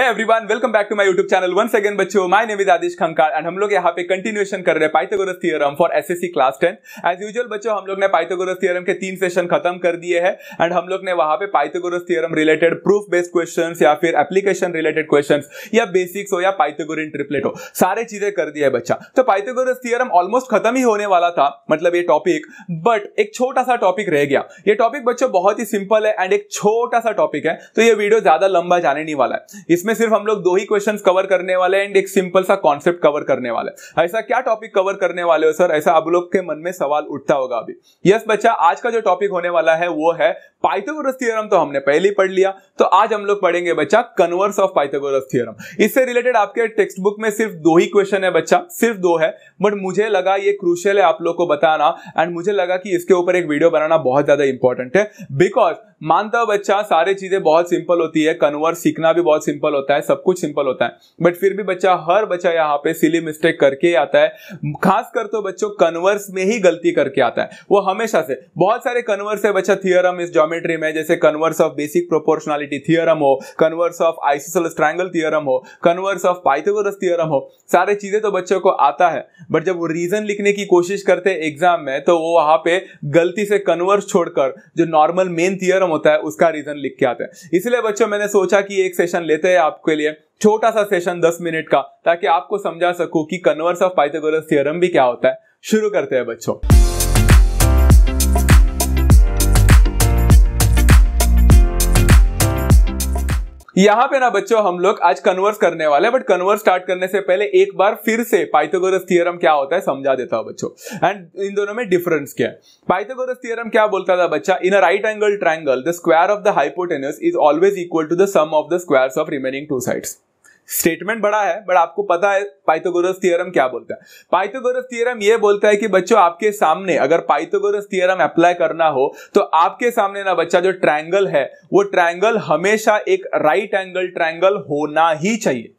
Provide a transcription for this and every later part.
everyone welcome back to my YouTube channel one again बच्चों my name is Aadesh Khankar and हम लोग यहाँ पे कंटिन्यूएशन कर रहे हैं Pythagoras theorem for SSC class ten as usual बच्चों हम लोग ने पाइथागोरस थ्योरम के तीन सेशन खत्म कर दिए हैं एंड हम लोग ने वहां पे Pythagoras theorem related proof based question या फिर एप्लीकेशन रिलेटेड क्वेश्चन या बेसिक्स हो या पाइथागोरियन ट्रिपलेट हो सारे चीजें कर दिया है बच्चा तो पाइथागोरस थ्योरम ऑलमोस्ट खत्म ही होने वाला था मतलब ये टॉपिक बट एक छोटा सा टॉपिक रह गया ये टॉपिक बच्चों बहुत ही सिंपल है एंड एक छोटा सा टॉपिक है तो ये वीडियो ज्यादा लंबा जाने नहीं वाला है इसमें सिर्फ हम लोग दो ही क्वेश्चन कवर करने वाले एंड एक सिंपल सा कॉन्सेप्ट कवर करने वाले ऐसा क्या टॉपिक कवर करने वाले हो सर ऐसा आप लोग के मन में सवाल उठता होगा अभी यस बच्चा आज का जो टॉपिक होने वाला है वो है पाइथागोरस थ्योरम तो हमने पहले ही पढ़ लिया तो आज हम लोग पढ़ेंगे बच्चा कन्वर्स ऑफ पाइथागोरस थ्योरम इससे रिलेटेड आपके टेक्स्ट बुक में सिर्फ दो ही क्वेश्चन है बच्चा सिर्फ दो है बट मुझे लगा ये क्रूशियल है आप लोग को बताना एंड मुझे लगा कि इसके ऊपर एक वीडियो बनाना बहुत ज्यादा इंपॉर्टेंट है बिकॉज मानता हूं बच्चा सारे चीजें बहुत सिंपल होती है कन्वर्स सीखना भी बहुत सिंपल होता है सब कुछ सिंपल होता है बट फिर भी बच्चा हर बच्चा यहाँ पे सिली मिस्टेक करके आता है खासकर तो बच्चों कन्वर्स में ही गलती करके आता है वो हमेशा से बहुत सारे कन्वर्स है बच्चा थियोरम इस जॉमेट्री ज्योमेट्री में जैसे converse of basic proportionality theorem हो converse of isosceles triangle theorem हो कन्वर्स ऑफ पाइथागोरस थियरम हो सारे चीजें तो बच्चों को आता है बट जब वो रीजन लिखने की कोशिश करते हैं एग्जाम में तो वो वहां पे गलती से कन्वर्स छोड़कर जो नॉर्मल मेन थियरम होता है उसका रीजन लिख के आते हैं इसलिए बच्चों मैंने सोचा कि एक सेशन लेते हैं आपके लिए छोटा सा सेशन दस मिनट का ताकि आपको समझा सकूं कि कन्वर्स ऑफ पाइथागोरस थियरम भी क्या होता है शुरू करते हैं बच्चों यहां पे ना बच्चों हम लोग आज कन्वर्स करने वाले बट कन्वर्स स्टार्ट करने से पहले एक बार फिर से पाइथागोरस थ्योरम क्या होता है समझा देता हूं बच्चों एंड इन दोनों में डिफरेंस क्या है पाइथागोरस थ्योरम क्या बोलता था बच्चा in a right angle triangle the square of the hypotenuse is always equal to the sum of the squares of remaining two sides statement बड़ा है बट आपको पता है पाइथागोरस थ्योरम क्या बोलता है पाइथागोरस थ्योरम ये बोलता है कि बच्चों आपके सामने अगर पाइथागोरस थ्योरम अप्लाई करना हो तो आपके सामने ना बच्चा जो ट्रायंगल है वो ट्रायंगल हमेशा एक राइट एंगल ट्रायंगल होना ही चाहिए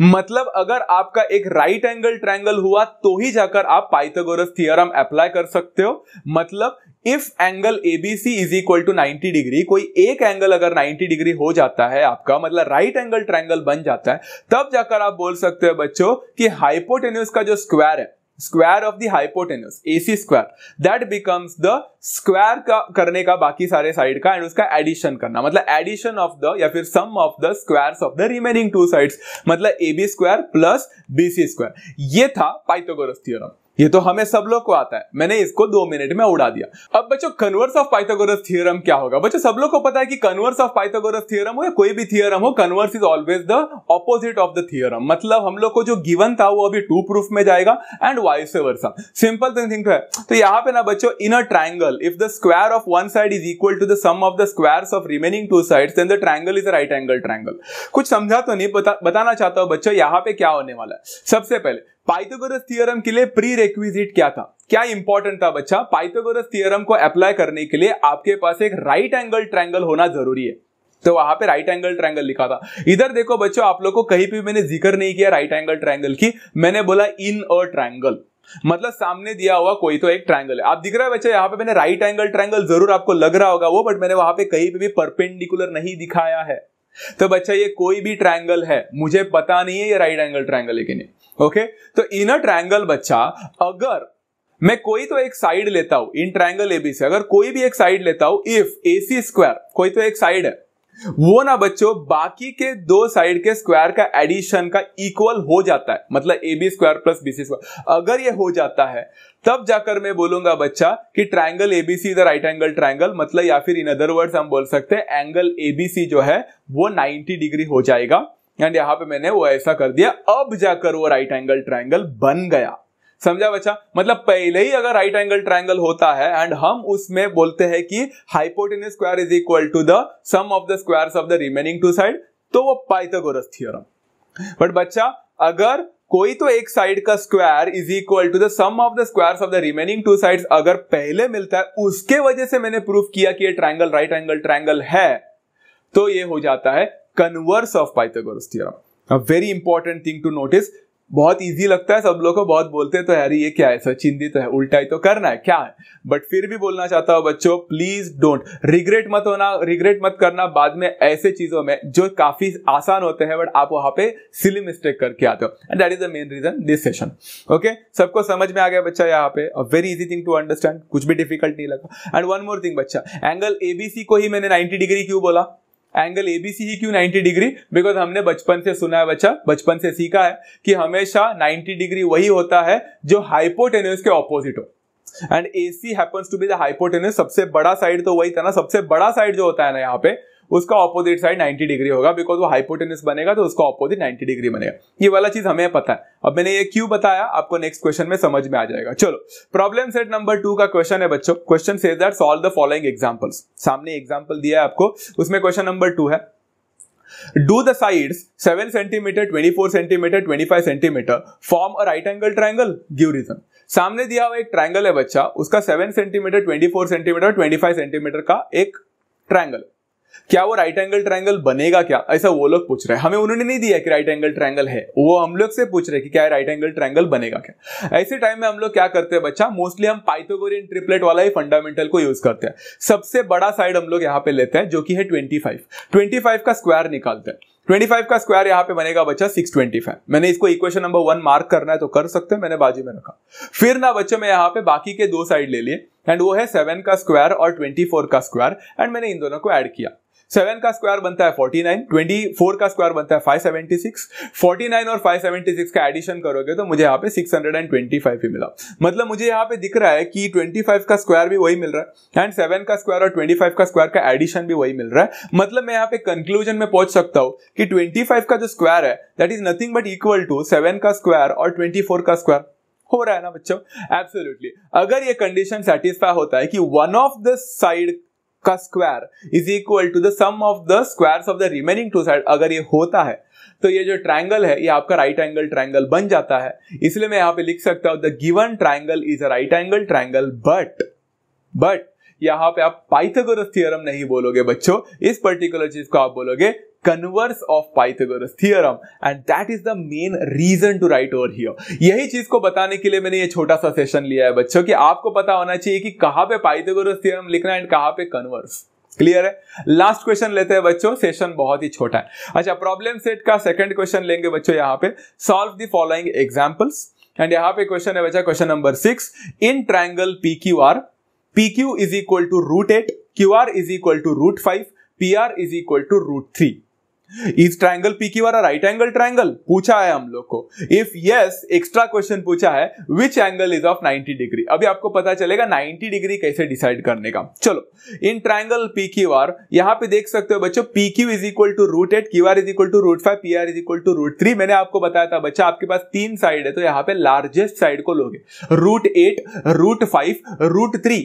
मतलब अगर आपका एक राइट एंगल ट्रायंगल हुआ तो ही जाकर आप पाइथागोरस थ्योरम अप्लाई कर सकते हो मतलब if angle ABC is equal to 90 degree कोई एक एंगल अगर 90 डिग्री हो जाता है आपका मतलब राइट एंगल ट्रायंगल बन जाता है तब जाकर आप बोल सकते हो बच्चों कि हाइपोटेन्यूस का जो स्क्वायर है square of the hypotenuse AC square that becomes the square का करने का बाकी सारे साइड का एंड उसका एडिशन करना मतलब एडिशन ऑफ द या फिर sum of the square of the remaining two side मतलब A B square plus B C square ये था पाइथोगोरस थियोरम ये तो हमें सब लोग को आता है मैंने इसको दो मिनट में उड़ा दिया अब बच्चों कन्वर्स ऑफ पाइथागोरस थ्योरम क्या होगा बच्चों सब लोग को पता है कि कन्वर्स ऑफ पाइथागोरस थ्योरम हो या कोई भी थ्योरम हो converse is always the opposite of the theorem मतलब हम लोग को जो गिवन था वो अभी टू प्रूफ में जाएगा and vice versa simple thing है तो यहाँ पे ना बच्चों in a triangle if the square of one side is equal to the sum of the square of remaining two side then the triangle is right angle triangle कुछ समझा तो नहीं बता, बताना चाहता हूँ बच्चों यहाँ पे क्या होने वाला है सबसे पहले पाइथागोरस थ्योरम के लिए प्री रिक्विजिट क्या था क्या इंपॉर्टेंट था बच्चा पाइथागोरस थ्योरम को अप्लाई करने के लिए आपके पास एक राइट एंगल ट्रायंगल होना जरूरी है तो वहां पे राइट एंगल ट्रायंगल लिखा था इधर देखो बच्चों आप लोग को कहीं पे मैंने जिक्र नहीं किया राइट एंगल ट्रायंगल की मैंने बोला इन अ ट्रायंगल मतलब सामने दिया हुआ कोई तो एक ट्रायंगल है आप दिख रहा है बच्चा यहाँ पे मैंने राइट एंगल ट्रायंगल जरूर आपको लग रहा होगा वो बट मैंने वहां पे कहीं पे भी परपेंडिकुलर नहीं दिखाया है तो बच्चा ये कोई भी ट्राइंगल है मुझे पता नहीं है ये राइट एंगल ट्राइंगल है कि नहीं ओके तो इन अ बच्चा अगर मैं कोई तो एक साइड लेता हूं इन ट्राइंगल एबीसी से अगर कोई भी एक साइड लेता हूं इफ ए सी स्क्वायर कोई तो एक साइड है वो ना बच्चों बाकी के दो साइड के स्क्वायर का एडिशन का इक्वल हो जाता है मतलब A B square plus B C square अगर ये हो जाता है तब जाकर मैं बोलूंगा बच्चा कि triangle ABC is right angle triangle मतलब या फिर इन अदर वर्ड्स हम बोल सकते हैं एंगल एबीसी जो है वो 90 डिग्री हो जाएगा एंड यहां पे मैंने वो ऐसा कर दिया अब जाकर वो राइट एंगल ट्राइंगल बन गया समझा बच्चा मतलब पहले ही अगर राइट एंगल ट्राइंगल होता है एंड हम उसमें बोलते हैं कि hypotenuse square is equal to the sum of the square of the remaining two side तो वो पाइथागोरस थ्योरम बट बच्चा अगर कोई तो एक साइड का square is equal to the sum of the squares of the remaining two sides अगर पहले मिलता है उसके वजह से मैंने प्रूफ किया कि ये ट्रायंगल राइट एंगल ट्रायंगल है तो ये हो जाता है converse of Pythagoras theorem a very important thing to notice बहुत इजी लगता है सब लोग को बहुत बोलते हैं तो यार ये क्या है सचिन दी तो है उल्टा ही तो करना है क्या है बट फिर भी बोलना चाहता हूँ बच्चों प्लीज डोंट रिग्रेट मत होना रिग्रेट मत करना बाद में ऐसे चीजों में जो काफी आसान होते हैं बट आप वहां पे सिली मिस्टेक करके आते हो and that is the main reason this session okay सबको समझ में आ गया बच्चा यहाँ पे very easy thing to understand कुछ भी डिफिकल्ट नहीं लगा एंड वन मोर थिंग बच्चा एंगल एबीसी को ही मैंने नाइन्टी डिग्री क्यों बोला एंगल एबीसी ही क्यों 90 डिग्री बिकॉज हमने बचपन से सुना है बच्चा बचपन से सीखा है कि हमेशा 90 डिग्री वही होता है जो हाइपोटेन्यूस के ऑपोजिट हो and A C happens to be the hypotenuse सबसे बड़ा साइड तो वही था ना सबसे बड़ा साइड जो होता है ना यहाँ पे उसका ऑपोजिट साइड 90 डिग्री होगा बिकॉज वो हाइपोटेनस बनेगा तो उसका ऑपोजिट 90 डिग्री बनेगा ये वाला चीज हमें पता है अब मैंने ये क्यों बताया आपको नेक्स्ट क्वेश्चन में समझ में आ जाएगा चलो प्रॉब्लम सेट नंबर टू का क्वेश्चन है बच्चों question says that solve the following examples सामने एग्जाम्पल दिया है आपको उसमें क्वेश्चन नंबर टू है side seven centimetre twenty four centimetre twenty five centimetre form a right angle triangle give reason सामने दिया हुआ एक ट्राइंगल है बच्चा उसका seven centimetre twenty four centimetre five centimetre का एक ट्रायंगल क्या वो राइट एंगल ट्रायंगल बनेगा क्या ऐसा वो लोग पूछ रहे हैं हमें उन्होंने नहीं दिया कि राइट एंगल ट्रायंगल है वो हम लोग से पूछ रहे कि क्या राइट एंगल ट्रायंगल बनेगा क्या ऐसे टाइम में हम लोग क्या करते हैं बच्चा मोस्टली हम पाइथागोरियन ट्रिपलेट वाला ही फंडामेंटल को यूज करते हैं सबसे बड़ा साइड हम लोग यहाँ पे लेते हैं जो कि है ट्वेंटी फाइव ट्वेंटी का स्क्वायर निकालते हैं 25 का स्क्वायर यहाँ पे बनेगा बच्चा 625 मैंने इसको इक्वेशन नंबर वन मार्क करना है तो कर सकते हैं मैंने बाजू में रखा फिर ना बच्चे मैं यहाँ पे बाकी के दो साइड ले लिए एंड वो है सेवन का स्क्वायर और ट्वेंटी फोर का स्क्वायर एंड मैंने इन दोनों को ऐड किया सेवन का स्क्वायर बनता है फोर्टी नाइन ट्वेंटी फोर का स्क्वायर बनता है five seventy six forty nine और फाइव सेवेंटी सिक्स का एडिशन करोगे तो मुझे यहाँ पे six hundred and twenty five ही मिला मतलब मुझे यहाँ पे दिख रहा है कि ट्वेंटी फाइव का स्क्वायर भी वही मिल रहा है एंड सेवन का स्क्वायर और ट्वेंटी फाइव का स्क्वायर का एडिशन भी वही मिल रहा है मतलब मैं यहाँ पे कंक्लूजन में पहुंच सकता हूँ कि ट्वेंटी फाइव का जो स्क्वायर है that is nothing but equal to seven का स्क्वायर और ट्वेंटी फोर का स्क्वायर हो रहा है ना बच्चों एब्सोल्युटली अगर ये कंडीशन सेटिस्फाई होता है कि वन ऑफ द साइड का square is equal to the sum of the squares of the remaining two side अगर ये होता है तो ये जो ट्रायंगल है ये आपका राइट एंगल ट्रायंगल बन जाता है इसलिए मैं यहां पे लिख सकता हूं the given triangle is a right angle triangle but but यहाँ पे आप पाइथागोरस थियरम नहीं बोलोगे बच्चों इस पर्टिकुलर चीज को आप बोलोगे converse of Pythagoras theorem and that is the main reason to write over here यही चीज को बताने के लिए मैंने ये छोटा सा सेशन लिया है बच्चों कि आपको पता होना चाहिए कि कहां पे पाइथागोरस थ्योरम लिखना एंड कहां पे कन्वर्स क्लियर है लास्ट क्वेश्चन लेते हैं बच्चों सेशन बहुत ही छोटा है अच्छा प्रॉब्लम सेट का सेकंड क्वेश्चन लेंगे बच्चों यहाँ पे solve the following examples and यहाँ पे क्वेश्चन है बच्चा question number six in triangle P Q R P Q is equal to root eight Q R is equal to root five P R is equal to root three इस triangle P Q are right angle triangle पूछा है हम लोग को if yes extra question पूछा है which angle is of 90 degree अभी आपको पता चलेगा 90 डिग्री कैसे डिसाइड करने का चलो in triangle P Q R यहां पे देख सकते हो बच्चों P Q is equal to root eight Q R is equal to root five P R is equal to root three मैंने आपको बताया था बच्चा आपके पास तीन साइड है तो यहाँ पे लार्जेस्ट साइड को लोगे root eight root five root three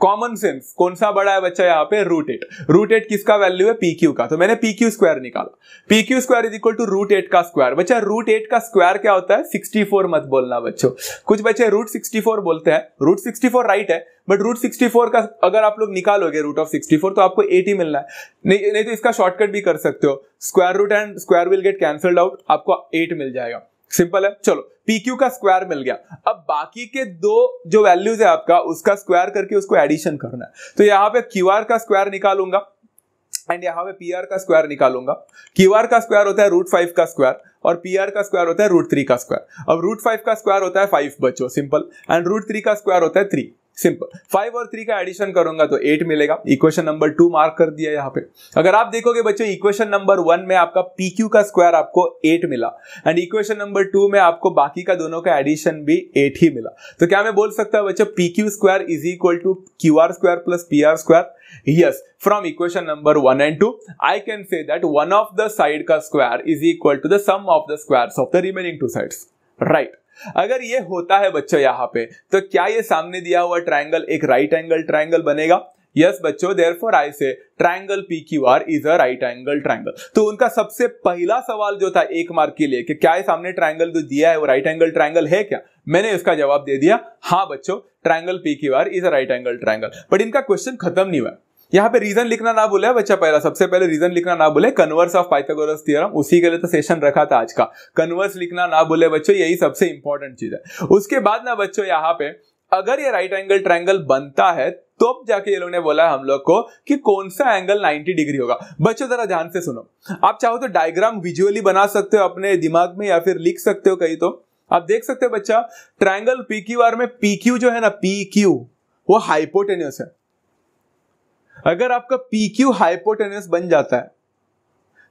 common sense कौन सा बड़ा है बच्चा यहाँ पे रूट एट रूट एट किसका वैल्यू है पी क्यू का तो मैंने पी क्यू स्क्वायर निकाला P Q square is equal to root eight का स्क्वायर बच्चा रूट एट का स्क्वायर क्या होता है सिक्सटी फोर मत बोलना बच्चों कुछ बच्चे रूट सिक्सटी फोर बोलते हैं रूट सिक्सटी फोर राइट है बट रूट सिक्सटी फोर का अगर आप लोग निकालोगे रूट ऑफ सिक्सटी फोर तो आपको एट ही मिलना है नहीं नहीं तो इसका शॉर्टकट भी कर सकते हो square root and square will get cancelled out आपको एट मिल जाएगा सिंपल है चलो पी क्यू का स्क्वायर मिल गया अब बाकी के दो जो वैल्यूज है आपका उसका स्क्वायर करके उसको एडिशन करना है तो यहाँ पे क्यू आर का स्क्वायर निकालूंगा एंड यहाँ पे पी आर का स्क्वायर निकालूंगा क्यू आर का स्क्वायर होता है रूट फाइव का स्क्वायर और पी आर का स्क्वायर होता है रूट थ्री का स्क्वायर अब रूट फाइव का स्क्वायर होता है फाइव बचो सिंपल एंड रूट थ्री का स्क्वायर होता है थ्री सिंपल फाइव और थ्री का एडिशन करूंगा तो एट मिलेगा इक्वेशन नंबर टू मार्क कर दिया यहाँ पे अगर आप देखोगे बच्चों इक्वेशन नंबर वन में आपका पी क्यू का स्क्वायर आपको एट मिला एंड इक्वेशन नंबर टू में आपको बाकी का दोनों का एडिशन भी एट ही मिला तो क्या मैं बोल सकता हूं बच्चों P Q square is equal to Q R square plus P R square yes from equation number one and two I can say that one of the side का square is equal to the sum of the squares of the remaining two sides right अगर ये होता है बच्चों यहाँ पे तो क्या ये सामने दिया हुआ ट्राइंगल एक राइट एंगल ट्राइंगल बनेगा यस बच्चों therefore I say triangle P Q R is a right angle triangle तो उनका सबसे पहला सवाल जो था एक मार्क के लिए कि क्या सामने ट्राइंगल जो दिया है वो राइट एंगल ट्राइंगल है क्या मैंने इसका जवाब दे दिया हाँ बच्चों triangle P Q R is a right angle triangle but इनका क्वेश्चन खत्म नहीं हुआ यहाँ पे रीजन लिखना ना बोले बच्चा पहला सबसे पहले रीजन लिखना ना बोले कन्वर्स ऑफ पाइथागोरस थ्योरम उसी के लिए तो सेशन रखा था आज का कन्वर्स लिखना ना बोले बच्चों यही सबसे इंपॉर्टेंट चीज है उसके बाद ना बच्चों यहाँ पे अगर ये राइट एंगल ट्रायंगल बनता है तो अब जाके ये लोग ने बोला हम लोग को कि कौन सा एंगल 90 डिग्री होगा बच्चों जरा ध्यान से सुनो आप चाहो तो डायग्राम विजुअली बना सकते हो अपने दिमाग में या फिर लिख सकते हो कहीं तो आप देख सकते हो बच्चा ट्रायंगल पी क्यू आर में पी क्यू जो है ना पी क्यू वो हाइपोटेन्यूस है अगर आपका पी क्यू हाइपोटेनस बन जाता है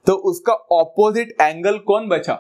तो उसका ऑपोजिट एंगल कौन बचा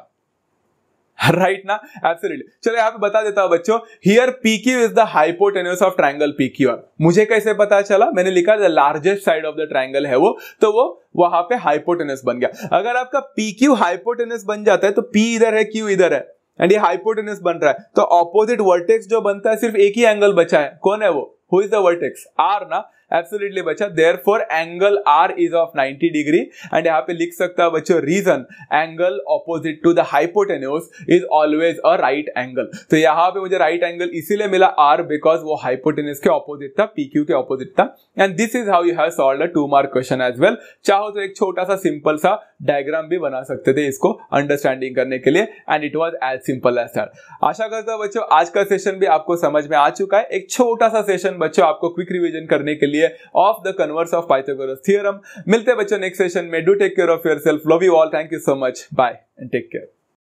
राइट ना एब्सोल्युटली चलो यहां पे बता देता हूं बच्चों here P Q is the hypotenuse of triangle P Q R मुझे कैसे पता चला मैंने लिखा the largest side of the triangle है वो तो वो वहां पे हाइपोटेनस बन गया अगर आपका पी क्यू हाइपोटेनस बन जाता है तो पी इधर है क्यू इधर है एंड ये हाइपोटेनस बन रहा है तो ऑपोजिट वर्टेक्स जो बनता है सिर्फ एक ही एंगल बचा है कौन है वो who is the vertex R ना एब्सोल्युटली बच्चा therefore angle R is of 90 degree and यहाँ पे लिख सकता है बच्चों reason angle opposite to the hypotenuse is always a right angle तो यहाँ पे मुझे राइट एंगल इसीलिए मिला आर बिकॉज वो हाइपोटेन्यूज के ऑपोजिट था पी के ऑपोजिट था and this is how you have solve two mark question as well चाहो तो एक छोटा सा सिंपल सा डायग्राम भी बना सकते थे इसको अंडरस्टैंडिंग करने के लिए and it was as simple as that आशा करता बच्चों आज का सेशन भी आपको समझ में आ चुका है एक छोटा सा सेशन बच्चों आपको क्विक रिविजन करने के लिए लिए of the converse of Pythagoras theorem मिलते बच्चों नेक्स्ट सेशन में do take care of your self love you all thank you so much bye and take care